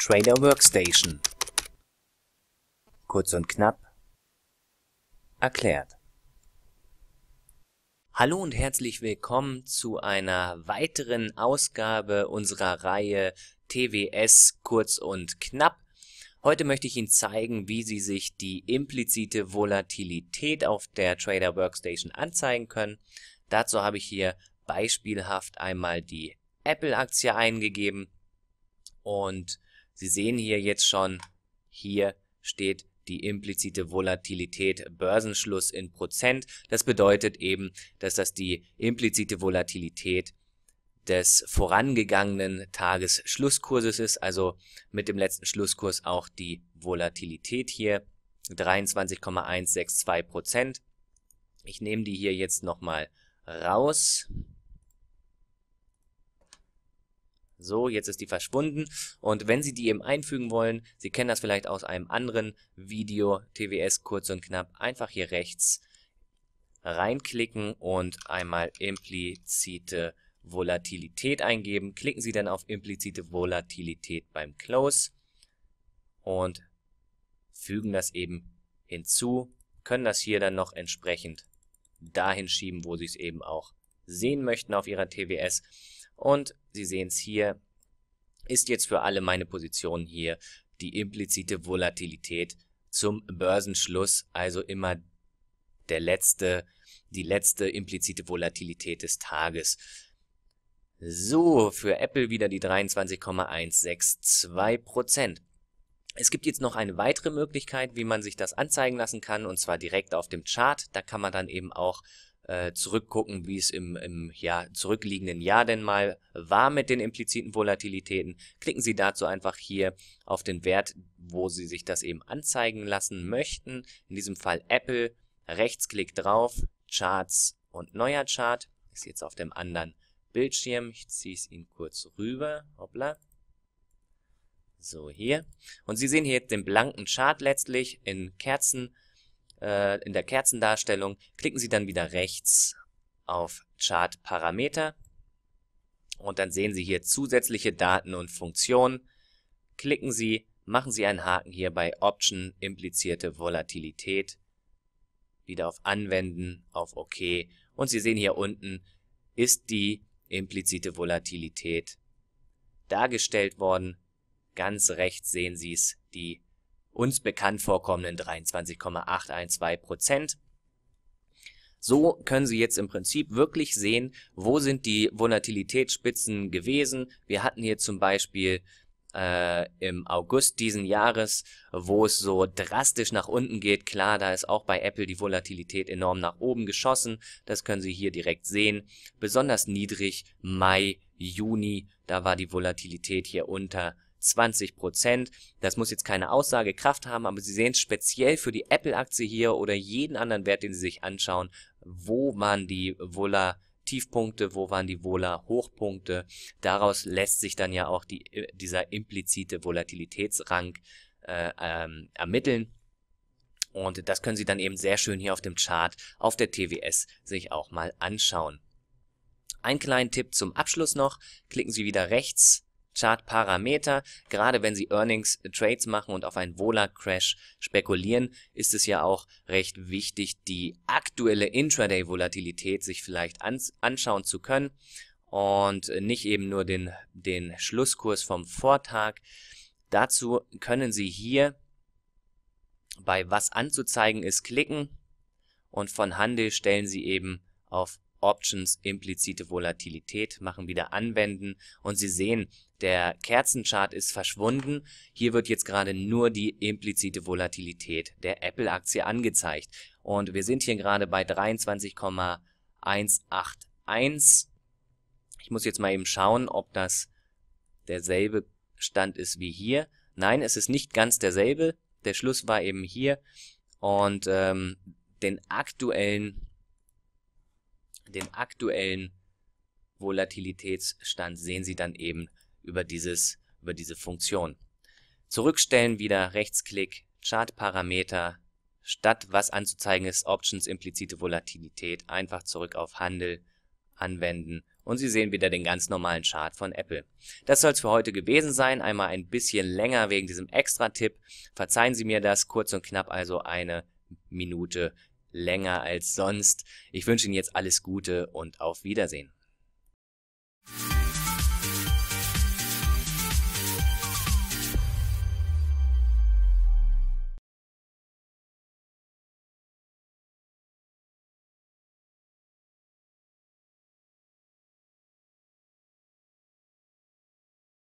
Trailer Workstation. Kurz und knapp erklärt. Hallo und herzlich willkommen zu einer weiteren Ausgabe unserer Reihe TWS kurz und knapp. Heute möchte ich Ihnen zeigen, wie Sie sich die implizite Volatilität auf der Trader Workstation anzeigen können. Dazu habe ich hier beispielhaft einmal die Apple-Aktie eingegeben und Sie sehen hier jetzt schon, hier steht die implizite Volatilität Börsenschluss in Prozent. Das bedeutet eben, dass das die implizite Volatilität des vorangegangenen Tagesschlusskurses ist, also mit dem letzten Schlusskurs auch die Volatilität hier 23,162 Prozent. Ich nehme die hier jetzt nochmal raus. So, jetzt ist die verschwunden und wenn Sie die eben einfügen wollen, Sie kennen das vielleicht aus einem anderen Video, TWS kurz und knapp, einfach hier rechts reinklicken und einmal implizite Volatilität eingeben. Klicken Sie dann auf implizite Volatilität beim Close und fügen das eben hinzu, können das hier dann noch entsprechend dahin schieben, wo Sie es eben auch sehen möchten auf Ihrer TWS. Und Sie sehen es hier, ist jetzt für alle meine Positionen hier die implizite Volatilität zum Börsenschluss, also immer der letzte, die letzte implizite Volatilität des Tages. So, für Apple wieder die 23,162%. Es gibt jetzt noch eine weitere Möglichkeit, wie man sich das anzeigen lassen kann, und zwar direkt auf dem Chart. Da kann man dann eben auch äh, zurückgucken, wie es im, im ja, zurückliegenden Jahr denn mal war mit den impliziten Volatilitäten. Klicken Sie dazu einfach hier auf den Wert, wo Sie sich das eben anzeigen lassen möchten. In diesem Fall Apple. Rechtsklick drauf, Charts und neuer Chart. Ist jetzt auf dem anderen Bildschirm. Ich ziehe es Ihnen kurz rüber. Hoppla. So, hier. Und Sie sehen hier jetzt den blanken Chart letztlich in Kerzen äh, in der Kerzendarstellung. Klicken Sie dann wieder rechts auf Chart Parameter und dann sehen Sie hier zusätzliche Daten und Funktionen. Klicken Sie, machen Sie einen Haken hier bei Option implizierte Volatilität, wieder auf Anwenden, auf OK und Sie sehen hier unten ist die implizite Volatilität dargestellt worden. Ganz rechts sehen Sie es, die uns bekannt vorkommenden 23,812 Prozent. So können Sie jetzt im Prinzip wirklich sehen, wo sind die Volatilitätsspitzen gewesen. Wir hatten hier zum Beispiel äh, im August diesen Jahres, wo es so drastisch nach unten geht. Klar, da ist auch bei Apple die Volatilität enorm nach oben geschossen. Das können Sie hier direkt sehen. Besonders niedrig Mai, Juni, da war die Volatilität hier unter 20 Prozent. Das muss jetzt keine Aussagekraft haben, aber Sie sehen es speziell für die Apple-Aktie hier oder jeden anderen Wert, den Sie sich anschauen, wo waren die Vola Tiefpunkte, wo waren die Vola Hochpunkte. Daraus lässt sich dann ja auch die, äh, dieser implizite Volatilitätsrang äh, ähm, ermitteln. Und das können Sie dann eben sehr schön hier auf dem Chart auf der TWS sich auch mal anschauen. Ein kleinen Tipp zum Abschluss noch. Klicken Sie wieder rechts Chartparameter. Gerade wenn Sie Earnings äh, Trades machen und auf einen Vola Crash spekulieren, ist es ja auch recht wichtig, die aktuelle Intraday Volatilität sich vielleicht ans anschauen zu können und äh, nicht eben nur den, den Schlusskurs vom Vortag. Dazu können Sie hier bei was anzuzeigen ist klicken und von Handel stellen Sie eben auf Options implizite Volatilität machen wieder anwenden und Sie sehen, der Kerzenchart ist verschwunden. Hier wird jetzt gerade nur die implizite Volatilität der Apple-Aktie angezeigt. Und wir sind hier gerade bei 23,181. Ich muss jetzt mal eben schauen, ob das derselbe Stand ist wie hier. Nein, es ist nicht ganz derselbe. Der Schluss war eben hier. Und ähm, den aktuellen den aktuellen Volatilitätsstand sehen Sie dann eben über, dieses, über diese Funktion. Zurückstellen wieder Rechtsklick, Chartparameter, statt was anzuzeigen ist, Options implizite Volatilität, einfach zurück auf Handel, anwenden und Sie sehen wieder den ganz normalen Chart von Apple. Das soll es für heute gewesen sein, einmal ein bisschen länger wegen diesem Extra-Tipp. Verzeihen Sie mir das, kurz und knapp also eine Minute länger als sonst. Ich wünsche Ihnen jetzt alles Gute und auf Wiedersehen.